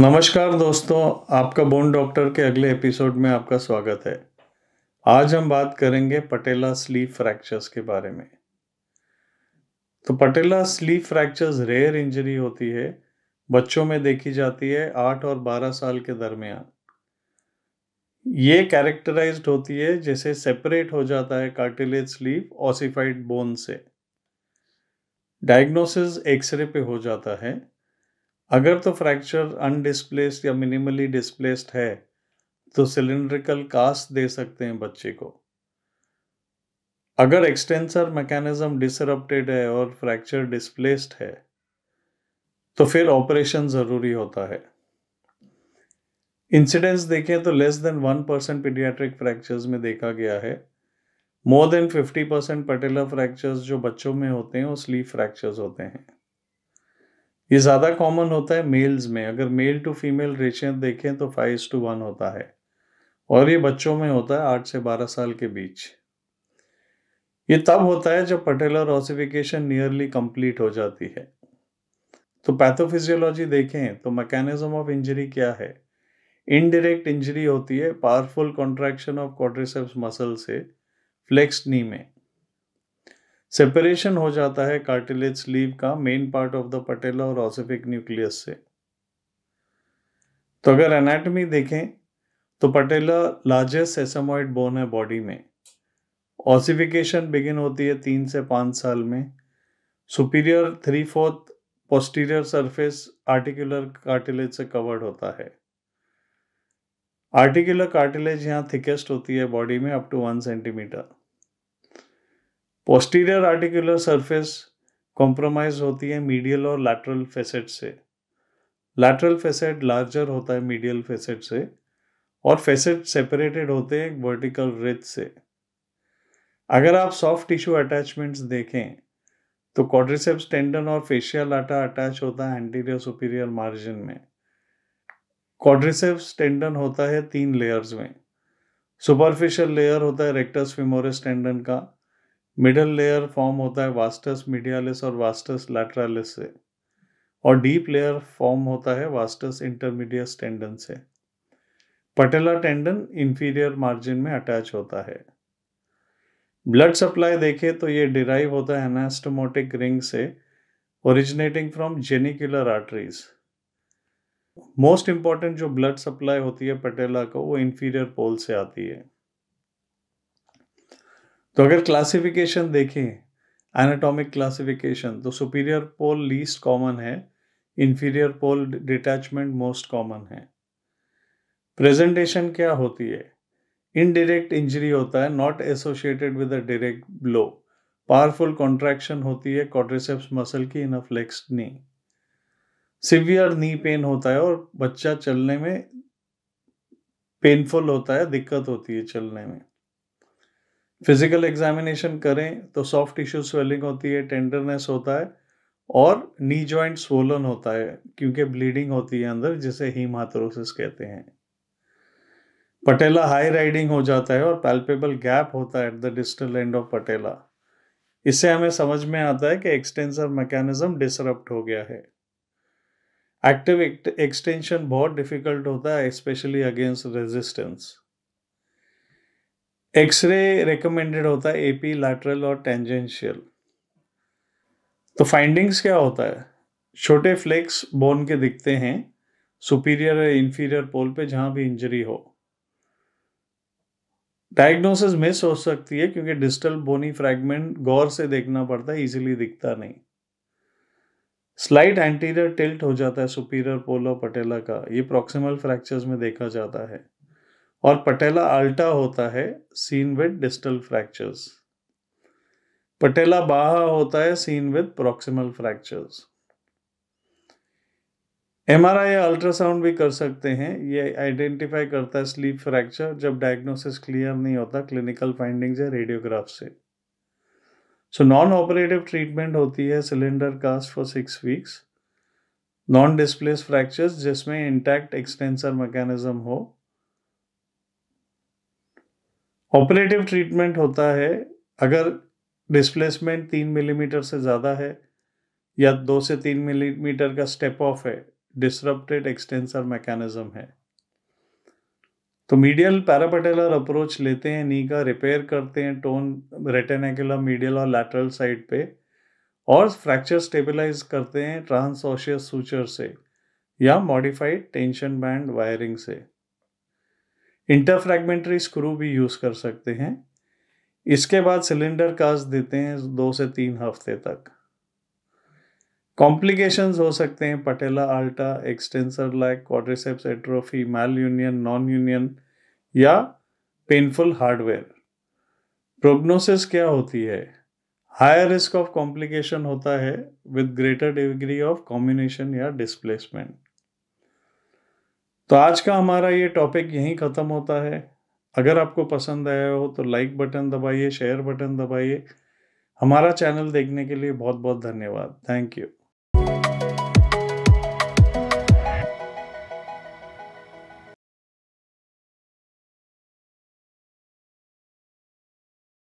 नमस्कार दोस्तों आपका बोन डॉक्टर के अगले एपिसोड में आपका स्वागत है आज हम बात करेंगे पटेला स्लीव फ्रैक्चर्स के बारे में तो patella sleeve fractures rare injury होती है बच्चों में देखी जाती है आठ और बारह साल के दरमियान ये कैरेक्टराइज होती है जैसे सेपरेट हो जाता है कार्टिलेज स्लीव ऑसिफाइड बोन से डायग्नोसिस एक्सरे पे हो जाता है अगर तो फ्रैक्चर अनडिस्प्लेस्ड या मिनिमली डिस्प्लेस्ड है तो सिलेंड्रिकल कास्ट दे सकते हैं बच्चे को अगर एक्सटेंसर मैकेनिज्म डिसरप्टेड है और फ्रैक्चर डिस्प्लेस्ड है तो फिर ऑपरेशन ज़रूरी होता है इंसिडेंस देखें तो less than one percent paediatric fractures में देखा गया है more than fifty percent patella fractures जो बच्चों में होते हैं वो स्लीव फ्रैक्चर्स होते हैं ये ज़्यादा कॉमन होता है मेल्स में अगर मेल टू फीमेल रेशियो देखें तो फाइव टू वन होता है और ये बच्चों में होता है आठ से बारह साल के बीच ये तब होता है जब पटेलर ऑसिफिकेशन नियरली कंप्लीट हो जाती है तो पैथोफिजियोलॉजी देखें तो मैकेनिज्म ऑफ इंजरी क्या है इनडायरेक्ट इंजरी होती है powerful contraction of quadriceps muscle से फ्लेक्स नी में सेपरेशन हो जाता है कार्टिलेज स्लीव का main part of the patella और ऑसिफिक न्यूक्लियस से तो अगर एनाटमी देखें तो पटेला लार्जेस्ट एसेमोइड बोन है बॉडी में ऑसिफिकेशन बिगिन होती है तीन से पाँच साल में superior three fourth posterior surface articular cartilage से कवर्ड होता है आर्टिकुलर कार्टिलेज यहाँ थिकेस्ट होती है बॉडी में up to one centimetre posterior articular surface compromise होती है मीडियल और लैटरल फेसेट से लैटरल फेसेट लार्जर होता है मीडियल फेसेट से और फेसेट सेपरेटेड होते हैं वर्टिकल रिथ से अगर आप सॉफ्ट टिश्यू अटैचमेंट्स देखें तो क्वाड्रिसेप्स टेंडन और फेशियल आटा अटैच होता है एंटीरियर सुपीरियर मार्जिन में क्वाड्रिसेप्स टेंडन होता है तीन लेयर्स में सुपरफिशियल लेयर होता है रेक्टस फिमोरस टेंडन का मिडल लेयर फॉर्म होता है वास्टस मीडियालिस और वास्टस लैटरालिस से और डीप लेयर फॉर्म होता है वास्टस इंटरमीडियस टेंडन से पटेला टेंडन इंफीरियर मार्जिन में अटैच होता है ब्लड सप्लाई देखें तो ये डिराइव होता है एनास्टोमोटिक रिंग से originating from genicular arteries most important जो ब्लड सप्लाई होती है पटेला को वो इन्फीरियर पोल से आती है तो अगर क्लासिफिकेशन देखें एनाटॉमिक क्लासिफिकेशन तो सुपीरियर पोल लीस्ट कॉमन है inferior pole detachment most common है प्रेजेंटेशन क्या होती है इनडायरेक्ट इंजरी होता है not associated with a direct blow powerful contraction होती है कॉड्रिसेप्स मसल की in a flex knee severe knee pain होता है और बच्चा चलने में पेनफुल होता है दिक्कत होती है चलने में फिजिकल एग्जामिनेशन करें तो सॉफ्ट टिश्यू स्वेलिंग होती है टेंडरनेस होता है और नी ज्वाइंट स्वोलन होता है क्योंकि ब्लीडिंग होती है अंदर जिसे हीमाथरोसिस कहते हैं पटेला हाई राइडिंग हो जाता है और पैल्पेबल गैप होता है at the distal end of patella इससे हमें समझ में आता है कि एक्सटेंसर मैकेनिज्म डिसरप्ट हो गया है एक्टिव एक्सटेंशन बहुत डिफिकल्ट होता है especially against resistance X ray recommended होता है एपी लैटरल और टेंजेंशियल तो फाइंडिंग्स क्या होता है छोटे फ्लेक्स बोन के दिखते हैं सुपीरियर या इंफीरियर पोल पे जहां भी इंजरी हो डायग्नोसिस मिस हो सकती है क्योंकि डिस्टल बोनी फ्रैगमेंट गौर से देखना पड़ता है इजीली दिखता नहीं स्लाइट एंटीरियर टिल्ट हो जाता है सुपीरियर पोलो पटेला का ये प्रॉक्सिमल फ्रैक्चर्स में देखा जाता है और पटेला अल्टा होता है seen with distal fractures patella baja होता है seen with proximal fractures M R I ultrasound भी कर सकते हैं ये आइडेंटिफाई करता है स्लीप फ्रैक्चर जब डायग्नोसिस क्लियर नहीं होता क्लिनिकल फाइंडिंग या रेडियोग्राफ से सो नॉन ऑपरेटिव ट्रीटमेंट होती है cylinder cast for six weeks non displaced fractures जिसमें इंटैक्ट एक्सटेंसर मैकेनिज्म हो ऑपरेटिव ट्रीटमेंट होता है अगर डिस्प्लेसमेंट तीन मिलीमीटर से ज़्यादा है या दो से तीन मिलीमीटर का स्टेप ऑफ है डिसरप्टेड एक्सटेंसर मैकेनिज्म है तो मीडियल पैरापटेलर अप्रोच लेते हैं नी का रिपेयर करते हैं टोन रेटेनेकुलर मीडियल और लैटरल साइड पे और फ्रैक्चर स्टेबलाइज करते हैं ट्रांसोशियस सूचर से या मॉडिफाइड टेंशन बैंड वायरिंग से इंटरफ्रैगमेंट्री स्क्रू भी यूज़ कर सकते हैं इसके बाद सिलेंडर कास्ट देते हैं दो से तीन हफ्ते तक कॉम्प्लिकेशंस हो सकते हैं patella alta extensor lag quadriceps atrophy malunion non union या पेनफुल हार्डवेयर प्रोग्नोसिस क्या होती है हायर रिस्क ऑफ कॉम्प्लिकेशन होता है with greater degree of combination या डिस्प्लेसमेंट तो आज का हमारा ये टॉपिक यहीं ख़त्म होता है अगर आपको पसंद आया हो तो लाइक बटन दबाइए शेयर बटन दबाइए हमारा चैनल देखने के लिए बहुत बहुत धन्यवाद थैंक यू